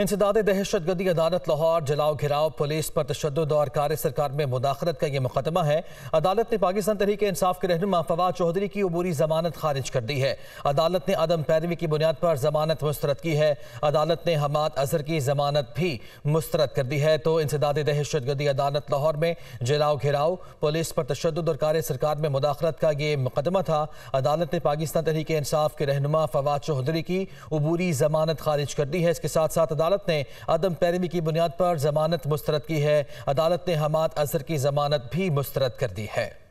इंसदाद दहशत गर्दी अदालत लाहौर जलाओ घिराव पुलिस पर तशद और कार सरकार में मुदाखलत का यह मुकदमा है अदालत ने पाकिस्तान तरीके इंसाफ के रहनुमा फवाद चौधरी की अबूरी जमानत खारिज कर दी है अदालत ने अदम पैरवी की बुनियाद पर जमानत मुस्तरद की है अदालत ने हमाद अजहर की जमानत भी मुस्तरद कर दी है तो इंसदाद दहशत गर्दी अदालत लाहौर में जलाओ घिराव पुलिस पर तशद और कार सरकार में मुदाखलत का ये मुकदमा था अदालत ने पाकिस्तान तरीके इंसाफ के रहनुमा फवाद चौधरी की अबूरी जमानत खारिज कर दी है इसके साथ साथ अदालत ने अदम पैरवी की बुनियाद पर जमानत मुस्तरद की है अदालत ने हमाद अजहर की जमानत भी मुस्तरद कर दी है